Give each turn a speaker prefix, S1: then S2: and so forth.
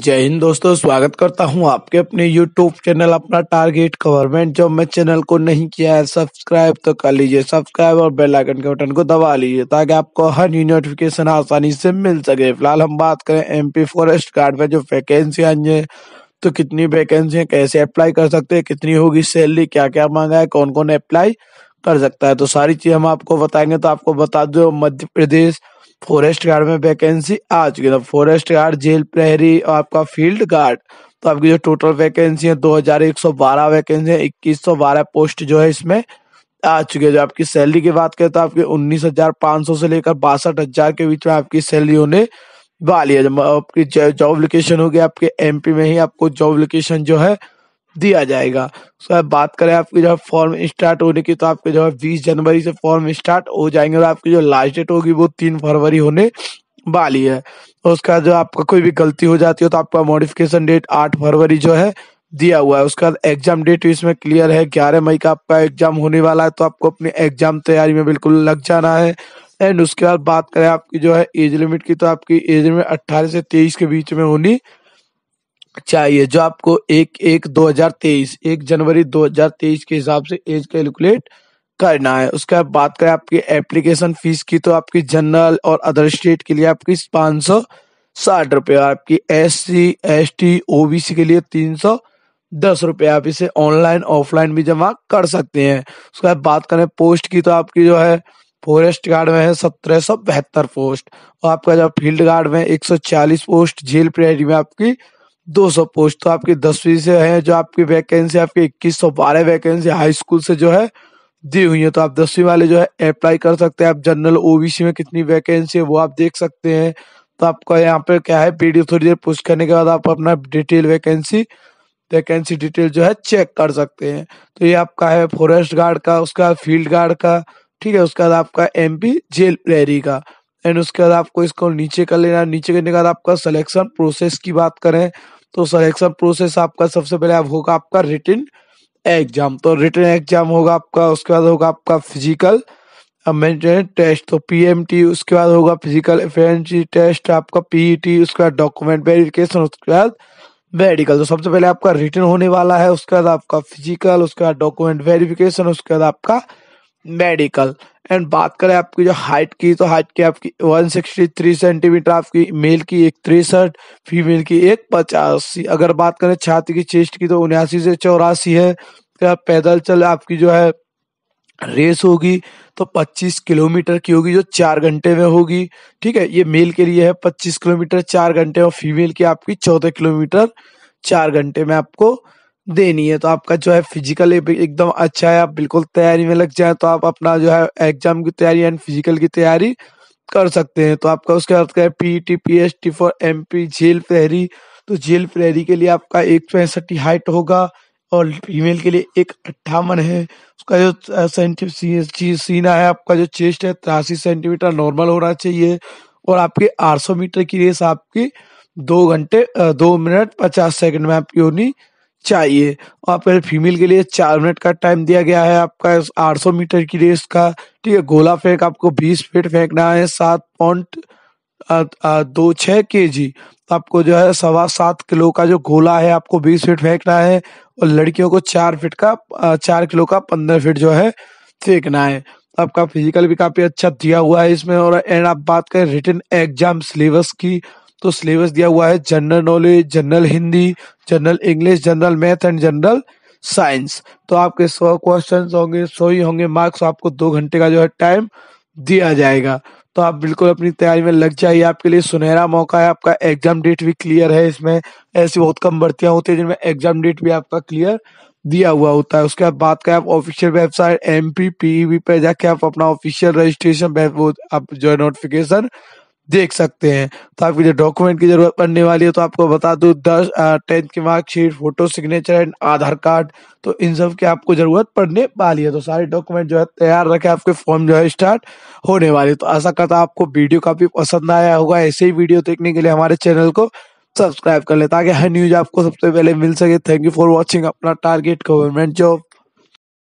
S1: जय हिंद दोस्तों स्वागत करता हूं आपके अपने यूट्यूब चैनल अपना टारगेट गवर्नमेंट जो मैं चैनल को नहीं किया है सब्सक्राइब तो कर लीजिए सब्सक्राइब और बेल आइकन के बटन को दबा लीजिए ताकि आपको हर न्यू नोटिफिकेशन आसानी से मिल सके फिलहाल हम बात करें एमपी फॉरेस्ट गार्ड में जो वैकेंसी आई है तो कितनी वैकेंसी है कैसे अप्लाई कर सकते हैं कितनी होगी सैलरी क्या क्या मांगा है कौन कौन अप्लाई कर सकता है तो सारी चीज हम आपको बताएंगे तो आपको बता दो मध्य प्रदेश फॉरेस्ट गार्ड में वैकेंसी आ चुकी है तो फॉरेस्ट गार्ड जेल प्रहरी और आपका फील्ड गार्ड तो आपकी जो टोटल वैकेंसी है दो हजार एक सौ बारह वैकेंसी है बारह पोस्ट जो है इसमें आ चुकी है जो आपकी सैलरी की बात करें तो आपकी सौ से लेकर बासठ हजार के बीच में आपकी सैलरी होने वाली है जब आपकी जॉब लोकेशन होगी आपके एमपी में ही आपको जॉब लोकेशन जो है दिया जाएगा सर तो so, बात करें आपके जो है फॉर्म स्टार्ट होने की तो आपके जो है बीस जनवरी से फॉर्म स्टार्ट हो जाएंगे और आपकी जो लास्ट डेट होगी वो तीन फरवरी होने वाली है तो उसका जो आपका कोई भी गलती हो जाती हो तो आपका मॉडिफिकेशन डेट आठ फरवरी जो है दिया हुआ है उसका एग्जाम डेट इसमें क्लियर है ग्यारह मई का आपका एग्जाम होने वाला है तो आपको अपनी एग्जाम तैयारी में बिल्कुल लग जाना है एंड उसके बाद बात करें आपकी जो है एज लिमिट की तो आपकी एज लिमिट अट्ठारह से तेईस के बीच में होनी चाहिए जो आपको एक एक 2023 एक जनवरी 2023 के हिसाब से एज कैलकुलेट करना है बाद बात करें आपकी एप्लीकेशन फीस की तो आपकी जनरल और अदर स्टेट के लिए आपकी पाँच सौ साठ रुपये आपकी S C S T O B C के लिए तीन सौ दस रुपये आप इसे ऑनलाइन ऑफलाइन भी जमा कर सकते हैं उसके बाद बात करें पोस्ट की तो आपकी जो है फॉरेस्ट गार्ड में है सत्रह सौ बहत्तर पोस्ट और आपका जो फील्ड गार्ड में एक सौ चालीस पोस्ट जेल प्रेरी में आपकी दो सौ पोस्ट तो आपकी दसवीं से है जो आपकी वैकेंसी आपकी इक्कीस सौ बारह वैकेंसी हाई स्कूल से जो है दी हुई है तो आप दसवीं वाले जो है अप्लाई कर सकते हैं आप जनरल ओबीसी में कितनी वैकेंसी है वो आप देख सकते हैं तो आपका यहाँ पे क्या है पीडीएफ थोड़ी देर पुश करने के बाद आप अपना डिटेल वैकेंसी वैकेंसी डिटेल जो है चेक कर सकते हैं तो ये आपका है फॉरेस्ट गार्ड का उसका फील्ड गार्ड का ठीक है उसके बाद आपका एमपी जेल प्लेरी का एंड उसके बाद आपको इसको नीचे कर लेना नीचे करने के बाद आपका सिलेक्शन प्रोसेस की बात करें तो सिलेक्शन प्रोसेस आपका सबसे पहले आप होगा आपका रिटर्न एग्जाम तो रिटर्न एग्जाम होगा आपका उसके बाद होगा आपका फिजिकल मेंटेनेंस टेस्ट तो पीएमटी उसके बाद होगा फिजिकल एफिशिएंसी टेस्ट आपका पीईटी e उसके बाद डॉक्यूमेंट वेरिफिकेशन उसके बाद मेडिकल तो सबसे पहले आपका रिटर्न होने वाला है उसके बाद आपका फिजिकल उसके बाद डॉक्यूमेंट वेरिफिकेशन उसके बाद आपका मेडिकल एंड बात करें आपकी जो हाइट की तो हाइट की आपकी 163 सेंटीमीटर आपकी मेल की एक तिरसठ फीमेल की एक पचासी अगर बात करें छाती की चेस्ट की तो उन्यासी से चौरासी है तो आप पैदल चले आपकी जो है रेस होगी तो 25 किलोमीटर की होगी जो चार घंटे में होगी ठीक है ये मेल के लिए है 25 किलोमीटर चार घंटे और फीमेल की आपकी चौदह किलोमीटर चार घंटे में आपको देनी है तो आपका जो है फिजिकल एकदम अच्छा है आप बिल्कुल तैयारी में लग जाए तो आप अपना जो है एग्जाम की तैयारी एंड फिजिकल की तैयारी कर सकते हैं तो आपका उसके बाद क्या है PET PHT for P jail प्रहरी तो जेल प्रहरी के लिए आपका एक पैंसठ हाइट होगा और फीमेल के लिए एक अट्ठावन है उसका जो सेंटी सीना है आपका जो चेस्ट है तिरासी सेंटीमीटर नॉर्मल होना चाहिए और आपके सौ मीटर की रेस आपकी दो घंटे दो मिनट पचास सेकंड में आपकी होनी चाहिए और फिर फीमेल के लिए चार मिनट का टाइम दिया गया है आपका 800 मीटर की रेस का ठीक है गोला फेंक आपको 20 फीट फेंकना है सात पॉइंट दो छः के जी आपको जो है सवा सात किलो का जो गोला है आपको 20 फीट फेंकना है और लड़कियों को चार फीट का चार किलो का पंद्रह फीट जो है फेंकना है आपका फिजिकल भी काफ़ी अच्छा दिया हुआ है इसमें और एंड आप बात करें रिटर्न एग्जाम सिलेबस की तो सिलेबस दिया हुआ है general knowledge general Hindi general English general math and general science तो आपके सौ क्वेश्चन होंगे सौ ही होंगे मार्क्स तो आपको दो घंटे का जो है टाइम दिया जाएगा तो आप बिल्कुल अपनी तैयारी में लग जाइए आपके लिए सुनहरा मौका है आपका एग्जाम डेट भी क्लियर है इसमें ऐसी बहुत कम भर्तियां होती है जिनमें एग्जाम डेट भी आपका क्लियर दिया हुआ होता है उसके बाद बात करें आप official website M P P पर जाके आप अपना ऑफिशियल रजिस्ट्रेशन आप जो है नोटिफिकेशन देख सकते हैं तो आपके लिए डॉक्यूमेंट की जरूरत पड़ने वाली है तो आपको बता दू दस टेंथ की marksheet photo signature and Aadhaar card तो इन सब की आपको जरूरत पड़ने वाली है तो सारे डॉक्यूमेंट जो है तैयार रखे आपके फॉर्म जो है स्टार्ट होने वाली तो ऐसा करता आपको वीडियो काफी पसंद आया होगा ऐसे ही वीडियो देखने के लिए हमारे चैनल को सब्सक्राइब कर ले ताकि हर न्यूज आपको सबसे पहले मिल सके थैंक यू फॉर वॉचिंग अपना टारगेट गवर्नमेंट जॉब